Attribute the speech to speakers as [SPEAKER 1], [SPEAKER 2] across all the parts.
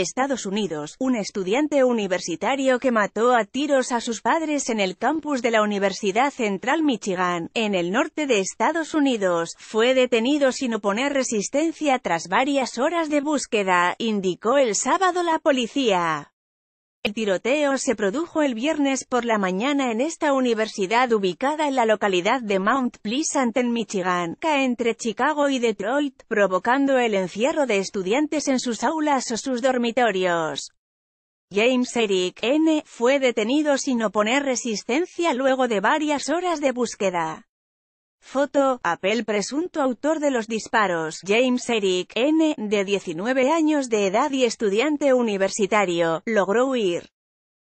[SPEAKER 1] Estados Unidos, un estudiante universitario que mató a tiros a sus padres en el campus de la Universidad Central Michigan, en el norte de Estados Unidos, fue detenido sin oponer resistencia tras varias horas de búsqueda, indicó el sábado la policía. El tiroteo se produjo el viernes por la mañana en esta universidad ubicada en la localidad de Mount Pleasant en Michigan, entre Chicago y Detroit, provocando el encierro de estudiantes en sus aulas o sus dormitorios. James Eric N. fue detenido sin oponer resistencia luego de varias horas de búsqueda. Foto, Apel presunto autor de los disparos, James Eric, N., de 19 años de edad y estudiante universitario, logró huir.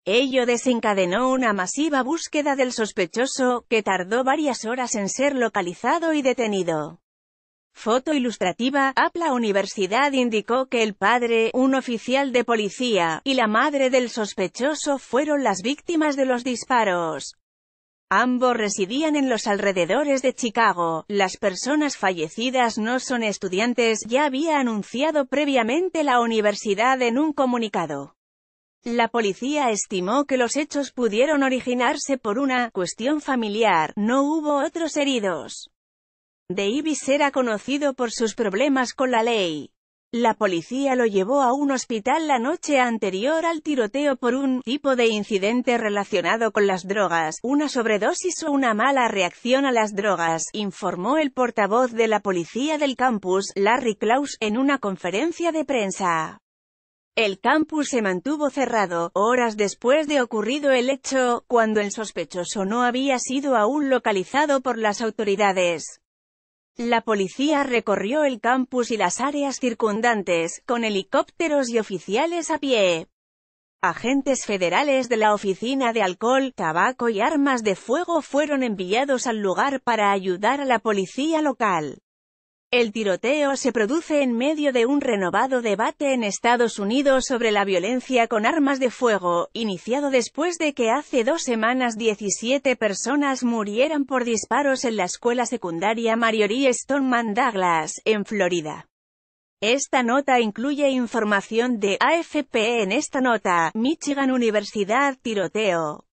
[SPEAKER 1] Ello desencadenó una masiva búsqueda del sospechoso, que tardó varias horas en ser localizado y detenido. Foto ilustrativa, Apla Universidad indicó que el padre, un oficial de policía, y la madre del sospechoso fueron las víctimas de los disparos. Ambos residían en los alrededores de Chicago. Las personas fallecidas no son estudiantes, ya había anunciado previamente la universidad en un comunicado. La policía estimó que los hechos pudieron originarse por una cuestión familiar, no hubo otros heridos. Davis era conocido por sus problemas con la ley. La policía lo llevó a un hospital la noche anterior al tiroteo por un tipo de incidente relacionado con las drogas, una sobredosis o una mala reacción a las drogas, informó el portavoz de la policía del campus, Larry Klaus, en una conferencia de prensa. El campus se mantuvo cerrado, horas después de ocurrido el hecho, cuando el sospechoso no había sido aún localizado por las autoridades. La policía recorrió el campus y las áreas circundantes, con helicópteros y oficiales a pie. Agentes federales de la Oficina de Alcohol, Tabaco y Armas de Fuego fueron enviados al lugar para ayudar a la policía local. El tiroteo se produce en medio de un renovado debate en Estados Unidos sobre la violencia con armas de fuego, iniciado después de que hace dos semanas 17 personas murieran por disparos en la escuela secundaria Marjorie Stoneman Douglas, en Florida. Esta nota incluye información de AFP en esta nota, Michigan Universidad Tiroteo,